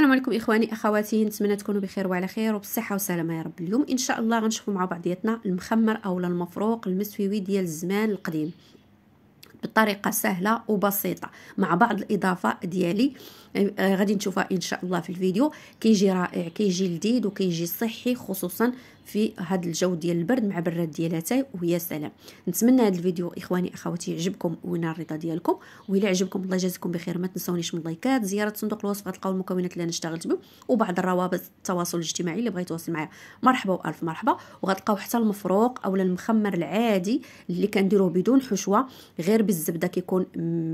السلام عليكم اخواني اخواتي نتمنى تكونوا بخير وعلى خير وبالصحه والسلامه يا رب اليوم ان شاء الله غنشوفوا مع بعضياتنا المخمر اولا المفروق المسويوي ديال الزمان القديم بطريقه سهله وبسيطه مع بعض الاضافه ديالي آه، غادي نشوفها ان شاء الله في الفيديو كيجي رائع كيجي لذيذ وكيجي صحي خصوصا في هذا الجو ديال البرد مع براد ديال اتاي ويا سلام نتمنى هذا الفيديو اخواني اخواتي يعجبكم وينال الرضا ديالكم وإلا عجبكم الله يجازيكم بخير ما تنسونيش من لايكات زياره صندوق الوصف غتلقاو المكونات اللي انا اشتغلت بهم وبعض الروابط التواصل الاجتماعي اللي بغيتوا يتواصل معايا مرحبا والف مرحبا وغتلقاو حتى المفروق اولا المخمر العادي اللي كنديروه بدون حشوه غير بالزبده كيكون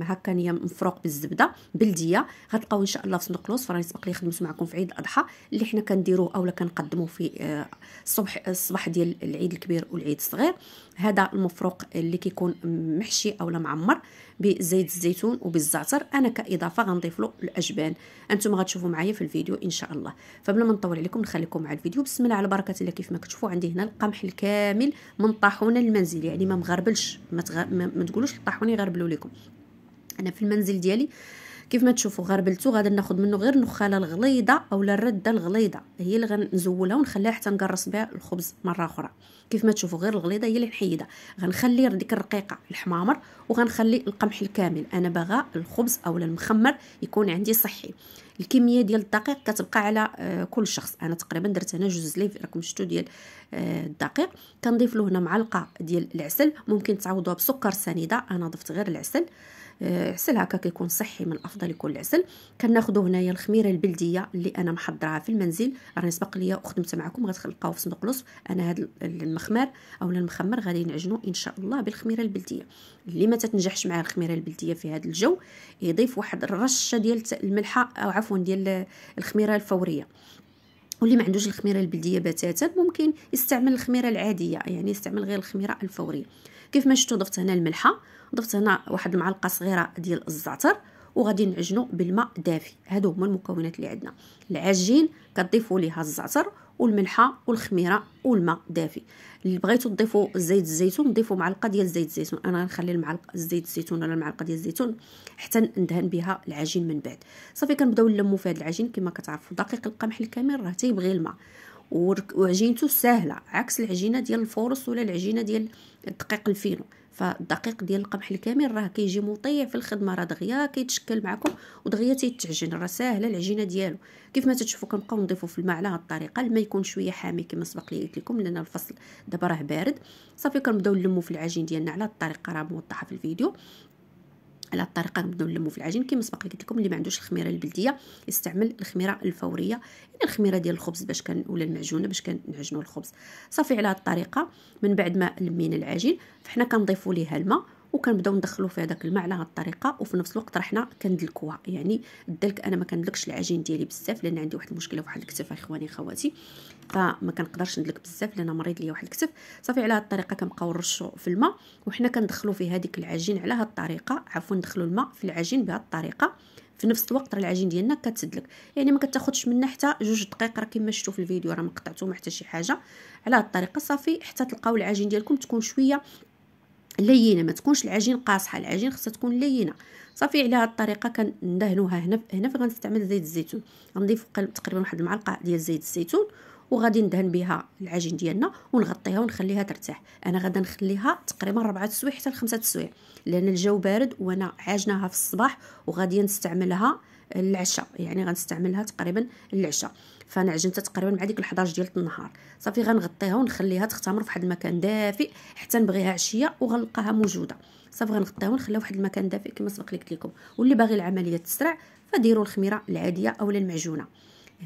هكا مفروق بالزبده بلديه غنلقاو ان شاء الله في صندوق الوصف راني سبق لي خدمت معكم في عيد الاضحى اللي حنا كنديروه اولا كنقدموه في آه، الصبح الصباح ديال العيد الكبير والعيد الصغير هذا المفروق اللي كيكون محشي اولا معمر بزيت الزيتون وبالزعتر انا كاضافه غنضيف له الاجبان انتم غتشوفوا معايا في الفيديو ان شاء الله فبلا ما نطول عليكم نخليكم مع الفيديو بسم الله على بركه الله كيف ما كتشوفوا عندي هنا القمح الكامل من طاحونه المنزل يعني ما مغربلش ما, تغ... ما, ما تقولوش الطاحونه يغربلوا لكم انا في المنزل ديالي آه كيف ما تشوفوا غربلتو غادي ناخذ منه غير النخاله الغليظه اولا الرده الغليظه هي اللي غنزولها ونخليها حتى نقرص بها الخبز مره اخرى كيف ما تشوفوا غير الغليظه هي اللي نحيدها غنخلي ديك الرقيقه الحمامر وغنخلي القمح الكامل انا باغا الخبز اولا المخمر يكون عندي صحي الكميه ديال الدقيق كتبقى على آه، كل شخص انا تقريبا درت هنا جوج زليف راكم شفتوا ديال آه، الدقيق كنضيف له هنا معلقه ديال العسل ممكن تعوضوها بسكر سنيده انا ضفت غير العسل آه، عسل هكا كيكون صحي من الافضل يكون العسل كناخذوا هنايا الخميره البلديه اللي انا محضراها في المنزل راني سبق ليا وخدمت معكم غتلقاوه في صندوق الوصف انا هذا المخمار اولا المخمر غادي نعجنو ان شاء الله بالخميره البلديه اللي ما تتنجحش مع الخميره البلديه في هذا الجو يضيف واحد الرشه ديال الملحه او عفوا ديال الخميره الفوريه واللي ما عندوش الخميره البلديه بتاتا ممكن يستعمل الخميره العاديه يعني يستعمل غير الخميره الفوريه كيف ما شفتوا ضفت هنا الملحه ضفت هنا واحد المعلقه صغيره ديال الزعتر وغادي نعجنو بالماء دافي هادو هما المكونات اللي عندنا العجين كتضيفوا ليها الزعتر والملحه والخميره والماء دافي اللي بغيتو تضيفوا زيت الزيتون ضيفوا معلقه ديال زيت الزيتون انا غنخلي المعلقه زيت الزيتون ولا المعلقه ديال الزيتون حتى ندهن بها العجين من بعد صافي كنبداو نلمو في هذا العجين كما كتعرفوا دقيق القمح الكامل راه تيبغي الماء وعجينته سهله عكس العجينه ديال الفورس ولا العجينه ديال الدقيق الفينو فالدقيق ديال القمح الكامل راه كيجي مطيع في الخدمه راه دغيا كيتشكل معكم ودغيا تيتعجن راه ساهله العجينه ديالو كيف ما تتشوفوا كنبقاو نضيفوا في الماء على هاد الطريقه الماء يكون شويه حامي كما سبق لي قلت لكم لان الفصل دابا راه بارد صافي كنبداو نلمو في العجين ديالنا على الطريقه راه موضحه في الفيديو على الطريقه نبداو نلمو في العجين كما سبق قلت لكم اللي ما عندوش الخميره البلديه يستعمل الخميره الفوريه يعني الخميره ديال الخبز باش كان ولا المعجونه باش كنعجنوا الخبز صافي على هذه الطريقه من بعد ما لمينا العجين فحنا كنضيفوا ليها الماء وكنبداو ندخلو في هذاك الماء على هذه الطريقه وفي نفس الوقت رحنا كندلكوها يعني الدلك انا ما كندلكش العجين ديالي بزاف لان عندي واحد المشكله واحد الكتف اخواني خواتي فما كنقدرش ندلك بزاف لان مريض ليا واحد الكتف صافي على هذه الطريقه كنبقاو نرشو في الماء وحنا كندخلو في هذيك العجين على هذه الطريقه عفوا ندخلو الماء في العجين بهذه الطريقه في نفس الوقت راه العجين ديالنا كتسدلك يعني ما كتاخذش منا حتى جوج دقائق راه كما شفتوا في الفيديو راه ما قطعتو حتى شي حاجه على هذه الطريقه صافي حتى تلقاو العجين ديالكم تكون شويه لينه ما تكونش العجين قاصحه العجين خصها تكون لينه صافي على هذه الطريقه كندهنوها هنا هنا غنستعمل زيت الزيتون غنضيف تقريبا واحد المعلقه ديال زيت الزيتون وغادي ندهن بها العجين ديالنا ونغطيها ونخليها ترتاح انا غادي نخليها تقريبا 4 السوايع حتى 5 السوايع لان الجو بارد وانا عاجناها في الصباح وغادي نستعملها العشاء يعني غنستعملها تقريبا العشاء فانا عجنتها تقريبا مع ديك ال11 ديال النهار صافي غنغطيها ونخليها تختمر في واحد المكان دافئ حتى نبغيها عشيه وغنلقاها موجوده صافي غنغطيها ونخليها واحد المكان دافئ كما سبق لي قلت لكم واللي باغي العمليه تسرع فديروا الخميره العاديه اولا المعجونه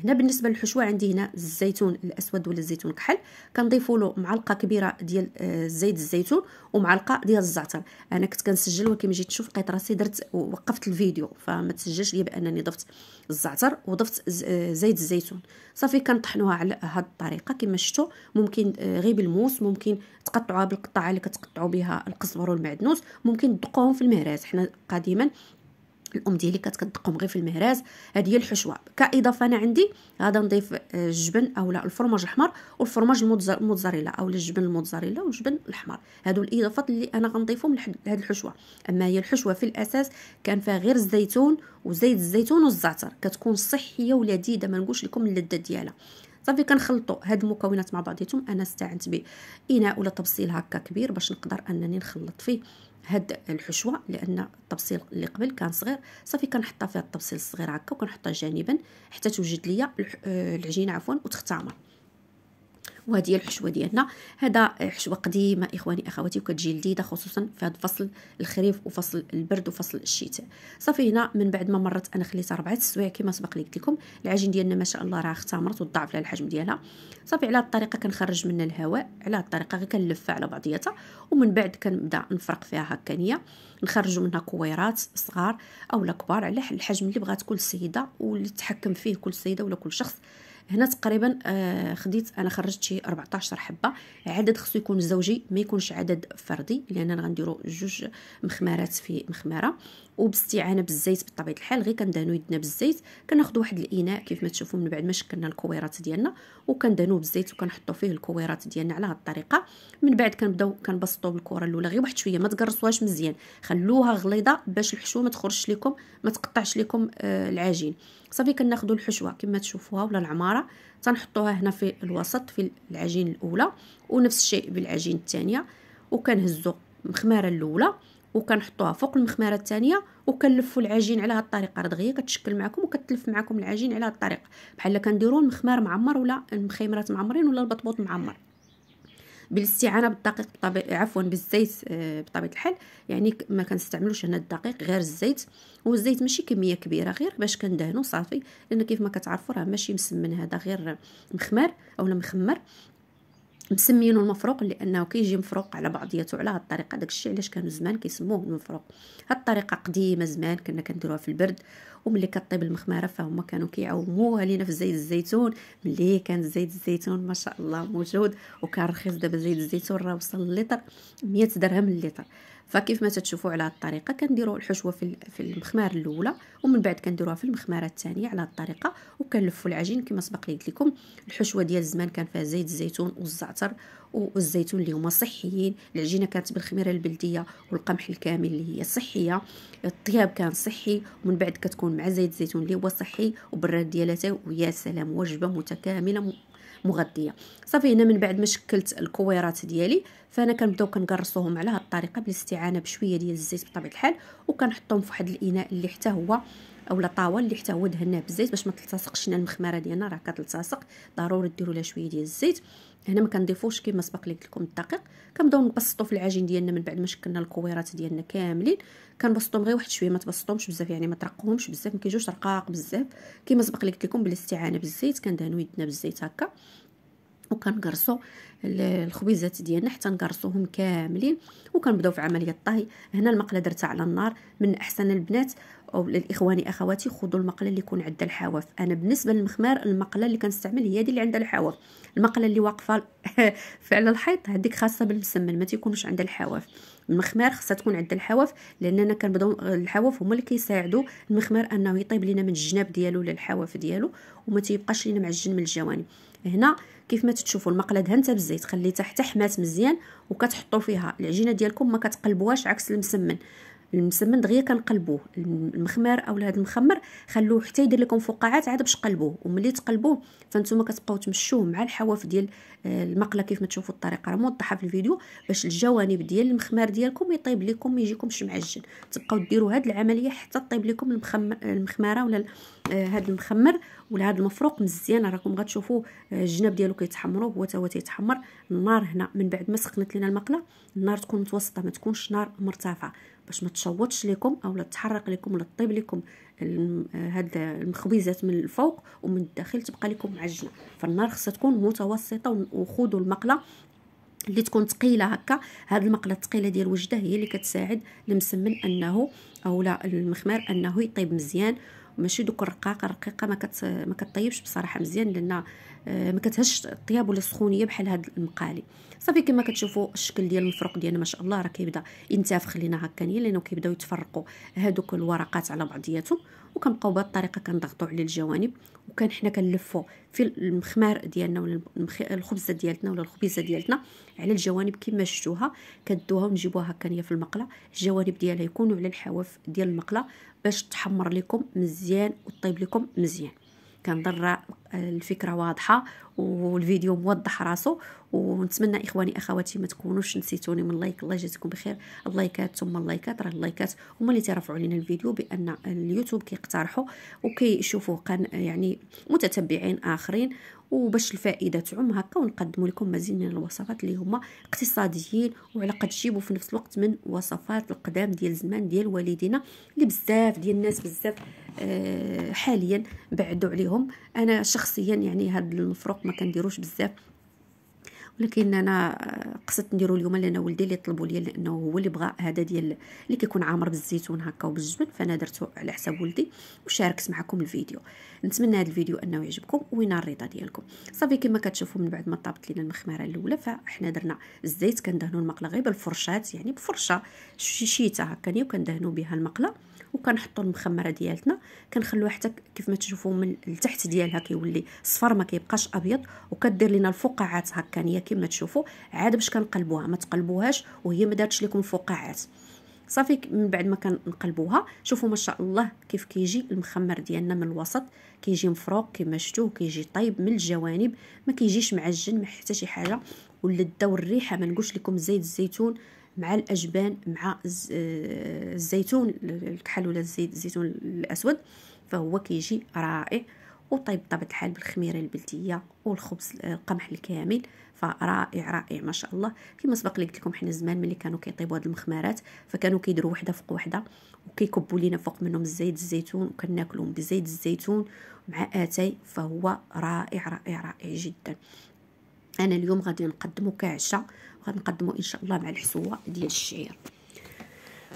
هنا بالنسبه للحشوه عندي هنا الزيتون الاسود ولا الزيتون الكحل كنضيفوا له معلقه كبيره ديال آه، زيت الزيتون ومعلقه ديال الزعتر انا كنت كنسجل ولكن جيت نشوف لقيت راسي درت وقفت الفيديو فما تسجلش ليا بانني ضفت الزعتر وضفت آه، زيت الزيتون صافي كنطحنوها على هاد الطريقه كما شفتوا ممكن آه، غير بالموس ممكن تقطعوها بالقطعه اللي كتقطعوا بها القزبر والمعدنوس ممكن تدقوهم في المهراس حنا قديما الام ديالي كانت كتقوم غير في المهراز هذه هي الحشوه كاضافه انا عندي غادا نضيف آه، الجبن اولا الفرماج الاحمر والفرماج الموتزاريلا اولا الجبن الموتزاريلا والجبن الاحمر هادو الاضافات اللي انا غنضيفهم لهاد الحشوه اما هي الحشوه في الاساس كان فيها غير الزيتون وزيت الزيتون والزعتر كتكون صحيه ولذيذه ما نقولش لكم اللذه ديالها صافي كنخلطوا هاد المكونات مع بعضياتهم انا استعنت باناء ولا طبسيل هكا كبير باش نقدر انني نخلط فيه هاد الحشوه لان الطبسيل اللي قبل كان صغير صافي كنحطها فيها الطبسيل الصغير هكا وكنحطها جانبا حتى توجد ليا آه، العجينه عفوا وتختمر وهذه هي الحشوه ديالنا هذا حشوه قديمه اخواني اخواتي وكتجي لذيذه خصوصا في هذا فصل الخريف وفصل البرد وفصل الشتاء صافي هنا من بعد ما مرت انا خليتها ربعة السوايع كما سبق لي قلت لكم العجين ديالنا ما شاء الله راه اختمرت وضاعف لها الحجم ديالها صافي على الطريقه كنخرج منها الهواء على الطريقه غير كنلفها على بعضياتها ومن بعد كنبدا نفرق فيها هكا نخرجوا منها كويرات صغار اولا كبار على الحجم اللي بغات كل سيده واللي تحكم فيه كل سيده ولا كل شخص هنا تقريبا آه، خديت انا خرجت شي 14 حبه عدد خصو يكون زوجي ما يكونش عدد فردي لان انا غنديرو جوج مخمارات في مخماره وباستعانه بالزيت بطبيعه الحال غير كندهنو يدنا بالزيت كناخذ واحد الاناء كيف ما تشوفوا من بعد ما شكلنا الكويرات ديالنا وكندهنوه بالزيت وكنحطو فيه الكويرات ديالنا على هاد الطريقه من بعد كنبداو كنبسطو بالكره الاولى غير واحد شويه ما تقرصوهاش مزيان خلوها غليظه باش الحشوه ما تخرجش لكم ما تقطعش لكم آه، العجين صافي كناخذوا الحشوه كما تشوفوها ولا العماره تنحطوها هنا في الوسط في العجين الاولى ونفس الشيء بالعجين الثانيه وكنهزوا المخماره الاولى وكنحطوها فوق المخماره الثانيه وكنلفوا العجين على هذه الطريقه راه دغيا كتشكل معكم وكتلف معكم العجين على هذه الطريقه بحال كنديروا المخمار معمر ولا المخيمرات معمرين ولا البطبوط معمر بالاستعانه بالدقيق بطبيعة عفوا بالزيت آه، بطبيعه الحال يعني ما كنستعملوش هنا الدقيق غير الزيت والزيت ماشي كميه كبيره غير باش كندهنو صافي لان كيف ما كتعرفوا راه ماشي مسمن هذا غير مخمر اولا مخمر مسمينه المفروق لانه كيجي مفروق على بعضياته على هاد الطريقه داكشي علاش كانوا زمان كيسموه المفروق هاد الطريقه قديمه زمان كنا كنديروها في البرد وملي كطيب المخماره فهم كانوا كيعوموها لينا في زيت الزيتون ملي كان زيت الزيتون ما شاء الله موجود وكان رخيص دابا زيت الزيتون راه وصل لتر 100 درهم اللتر فكيف ما تتشوفوا على هذه الطريقه كنديروا الحشوه في في المخمار الاولى ومن بعد كنديروها في المخماره الثانيه على هذه الطريقه وكنلفوا العجين كما سبق قلت لكم الحشوه ديال زمان كان فيها زيت الزيتون والزعتر والزيتون اللي هما صحيين العجينه كانت بالخميره البلديه والقمح الكامل اللي هي صحيه الطياب كان صحي ومن بعد كتكون مع زيت الزيتون اللي هو صحي وبالراد ديالها ويا سلام وجبه متكامله مغذيه صافي هنا من بعد ما شكلت الكويرات ديالي فانا كنبداو كنقرصوهم على هاد الطريقه بالاستعانه بشويه ديال الزيت بطبيعه الحال وكنحطهم في واحد الاناء اللي حتى هو اولا طاول اللي حتى هو دهناه بالزيت باش ما تلتصقش لنا المخمره ديالنا راه كتلتصق ضروري ديروا لها شويه ديال الزيت هنا ما كنضيفوش كما سبق قلت لكم الدقيق كنبداو نبسطوا في العجين ديالنا من بعد ما شكلنا الكويرات ديالنا كاملين كنبسطهم غير واحد شويه ما تبسطهمش بزاف يعني ما ترقوهمش بزاف ما كيجوش رقاق بزاف كما سبق قلت لكم بالاستعانه بالزيت كندهنوا يدنا بالزيت هكا وكنقرصوا الخبيزات ديالنا حتى نقرصوهم كاملين وكنبداو في عمليه الطهي هنا المقله درتها على النار من احسن البنات او لاخواني اخواتي خذوا المقله اللي يكون عندها الحواف انا بالنسبه للمخمار المقله اللي كنستعمل هي دي اللي عندها الحواف المقله اللي واقفه فعلى الحيط هذيك خاصه بالمسمن ما تيكونش عندها الحواف المخمار خاصها تكون عندها الحواف لاننا كنبداو الحواف هما اللي كيساعدوا المخمار انه يطيب لينا من الجناب ديالو ولا الحواف ديالو وما تيبقاش لينا معجن من الجوانب هنا كيف ما تتشوفوا المقله دهنتها بالزيت خليتها حتى حمات مزيان وكتحطوا فيها العجينه ديالكم ما كتقلبوهاش عكس المسمن المسمن دغيا كنقلبوه المخمار اولا هذا المخمر خلوه حتى يدير لكم فقاعات عاد باش قلبوه وملي تقلبوه فانتم كتبقاو تمشوه مع الحواف ديال آه، المقله كيف ما تشوفوا الطريقه راه موضحه في الفيديو باش الجوانب ديال المخمار ديالكم يطيب لكم ما يجيكمش معجن تبقاو ديروا هذه العمليه حتى طيب لكم المخمر المخماره ولا هذا آه، المخمر ولا هذا المفروق مزيان راكم غتشوفوا آه، الجناب ديالو كيتحمروا هو تا هو تيتحمر النار هنا من بعد ما سخنت لنا المقله النار تكون متوسطه ما تكونش نار مرتفعه باش ما تشوطش لكم او لا تحرق لكم ولا تطيب لكم هاد المخبيزات من الفوق ومن الداخل تبقى لكم معجنه فالنار خصها تكون متوسطه وخذوا المقله اللي تكون ثقيله هكا هاد المقله الثقيله ديال وجده هي اللي كتساعد المسمن انه اولا المخمار انه يطيب مزيان ماشي دوك الرقاقه الرقيقه ما كت ما كطيبش بصراحه مزيان لان آه، ما كتهش الطياب ولا السخونيه بحال هاد المقالي صافي كما كتشوفوا الشكل ديال المفروق ديالنا ما شاء الله راه كيبدا ينتفخ لينا هكانيا لانه كيبداو يتفرقوا هادوك الورقات على بعضياتهم وكنبقاو بهاد الطريقه كنضغطوا على الجوانب وكان حنا كنلفوا في المخمار ديالنا ولا الخبزه ديالتنا ولا الخبيزه ديالتنا على الجوانب كما شفتوها كدوها ونجيبوها هكا في المقله الجوانب ديالها يكونوا على الحواف ديال المقله باش تحمر لكم مزيان وطيب لكم مزيان كنظن الفكره واضحه والفيديو موضح راسو ونتمنى اخواني اخواتي ما تكونوش نسيتوني من لايك الله يجازيكم بخير اللايكات ثم اللايكات راه اللايكات هما اللي تيرفعوا علينا الفيديو بان اليوتيوب كيقترحوا وكيشوفوا قن يعني متتبعين اخرين وباش الفائده تعم هكا ونقدموا لكم مزيد من الوصفات اللي هما اقتصاديين وعلى قد تجيبوا في نفس الوقت من وصفات القدام ديال زمان ديال والدينا اللي بزاف ديال الناس بزاف آه، حاليا بعدوا عليهم انا شخصيا يعني هذا المفروق ما كنديروش بزاف ولكن انا قصدت نديرو اليوم لان ولدي اللي طلبوا لي لانه هو اللي بغى هذا ديال اللي كيكون عامر بالزيتون هكا وبالجبن فانا درته على حساب ولدي وشاركت معكم الفيديو نتمنى هذا الفيديو انه يعجبكم وينال الرضا ديالكم صافي كما كتشوفوا من بعد ما طابت لينا المخماره الاولى فاحنا درنا الزيت كندهنوا المقله غير بالفرشات يعني بفرشه شيشه هكا وكندهنوا بها المقله وكنحطوا المخمره ديالتنا كنخلوها حتى كيف ما تشوفوا من التحت ديالها كيولي صفر ما كيبقاش ابيض وكدير لنا الفقاعات هكانيه كيما تشوفوا عاد باش كنقلبوها ما تقلبوهاش وهي ما دارتش لكم فقاعات صافي من بعد ما كنقلبوها شوفوا ما شاء الله كيف كيجي المخمر ديالنا من الوسط كيجي مفروق كما شفتوه كيجي طيب من الجوانب ما كيجيش معجن ما حتى شي حاجه ولا الدور الريحه ما نقولش لكم زيت الزيتون مع الاجبان مع الزيتون الكحل ولا الزيت الزيتون الاسود فهو كيجي رائع وطيب بطبيعه الحال بالخميره البلديه والخبز القمح الكامل فرائع رائع ما شاء الله كما سبق لي قلت لكم حنا زمان ملي كانوا كيطيبوا هاد المخمارات فكانوا كيديروا وحده فوق وحده وكيكبوا لينا فوق منهم الزيت الزيتون وكناكلهم بزيت الزيتون مع اتاي فهو رائع رائع رائع جدا انا اليوم غادي نقدمه كعشاء غنقدمو ان شاء الله مع الحسوه ديال الشعير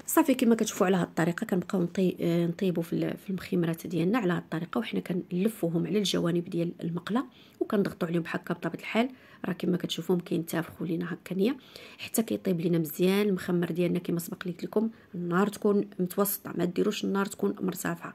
صافي كما كتشوفوا على هاد الطريقه كنبقاو نطي... نطيبوا في المخيمرات ديالنا على هاد الطريقه وحنا كنلفوهم على الجوانب ديال المقله وكنضغطوا عليهم بحال هكا بطبيعه الحال راه كما كتشوفوهم كينتافخوا لينا هكا نيه حتى كيطيب لينا مزيان المخمر ديالنا كما سبق قلت لكم النار تكون متوسطه ما ديروش النار تكون مرتفعه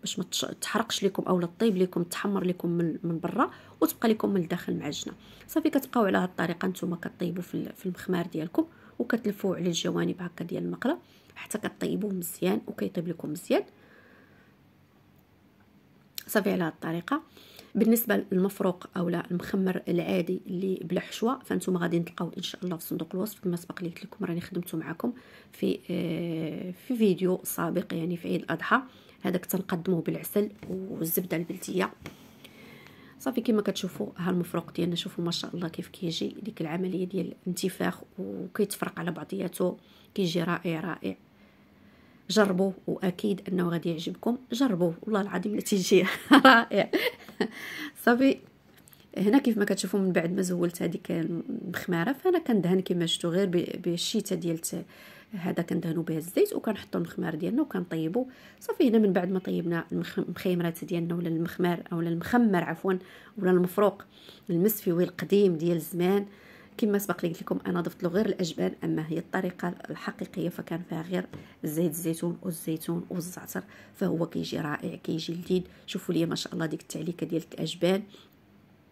باش ما تحرقش لكم اولا طيب لكم تحمر لكم من, من برا وتبقى لكم من الداخل معجنه صافي كتبقاو على هذه الطريقه نتوما كطيبوا في, في المخمار ديالكم وكتلفوا على الجوانب هكا ديال المقله حتى كطيبوه مزيان وكيطيب لكم مزيان صافي على هذه الطريقه بالنسبه للمفروق اولا المخمر العادي اللي بلا حشوه فانتم غادي تلقاو ان شاء الله في صندوق الوصف كما سبق لي لكم راني خدمته معكم في آه، في فيديو سابق يعني في عيد الاضحى هذاك تنقدموه بالعسل والزبده البلديه صافي كما كتشوفوا ها المفروق ديالنا شوفوا ما شاء الله كيف كيجي ديك العمليه ديال الانتفاخ وكيتفرق على بعضياته كيجي رائع رائع جربوه واكيد انه غادي يعجبكم جربوه والله العظيم نتيجه رائع صافي هنا كيف ما كتشوفوا من بعد ما زولت هذيك المخماره فانا كندهن كما شفتوا غير بالشيته ديال هذا كندهنوا به الزيت وكنحطوا المخمار ديالنا وكنطيبوا صافي هنا من بعد ما طيبنا المخيمرات ديالنا ولا المخمار اولا المخمر عفوا ولا المفروق المسفي القديم ديال زمان كما سبق لي قلت لكم انا ضفت له غير الاجبان اما هي الطريقه الحقيقيه فكان فيها غير زيت الزيتون والزيتون والزعتر فهو كيجي رائع كيجي لذيذ شوفوا لي ما شاء الله ديك التعليكه ديال الاجبان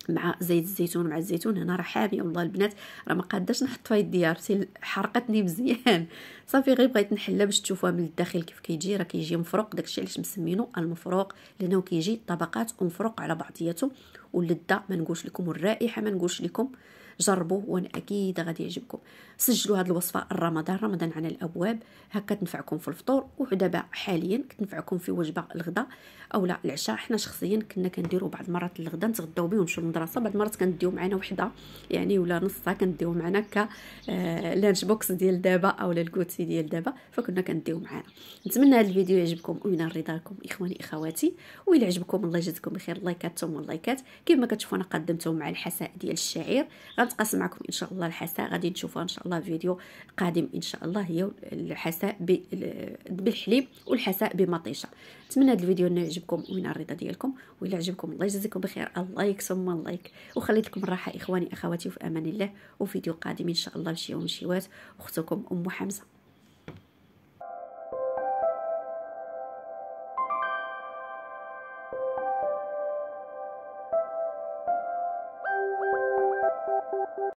مع زيت الزيتون مع الزيتون هنا راه حامي والله البنات راه ما قاداش نحط في يدي عرفتي حرقتني مزيان صافي غير بغيت نحلها باش تشوفوها من الداخل كيف كيجي راه كيجي مفروق داكشي علاش مسمينو المفروق لانه كيجي طبقات ومفروق على بعضياته واللذه ما نقولش لكم والرائحه ما نقولش لكم جربوه وانا اكيد غادي يعجبكم سجلوا هذه الوصفه رمضان رمضان على الابواب هكا تنفعكم في الفطور ودابا حاليا كتنفعكم في وجبه الغداء او لا العشاء حنا شخصيا كنا كنديروا بعض المرات الغداء نتغداو به ونمشيو للمدرسه بعض المرات كنديو معنا وحده يعني ولا نص ساعه كنديو معنا ك لانش آه، بوكس ديال دابا اولا الكوتسي ديال دابا فكنا كنديو معانا نتمنى هذا الفيديو يعجبكم وينال رضاكم اخواني اخواتي وإلا عجبكم الله يجزيكم بخير لايكاتكم واللايكات كما كتشوفوا انا قدمتهم مع الحساء ديال الشعير غنتقاس معكم ان شاء الله الحساء غادي تشوفوها ان شاء الله في فيديو قادم ان شاء الله هي الحساء بالحليب والحساء بمطيشه نتمنى هذا الفيديو انه يعجبكم وين الرضا ديالكم والا عجبكم الله يجزيكم بخير اللايك ثم اللايك وخليت لكم الراحه اخواني اخواتي في امان الله وفيديو قادم ان شاء الله لشي يوم شي وات اختكم ام حمزه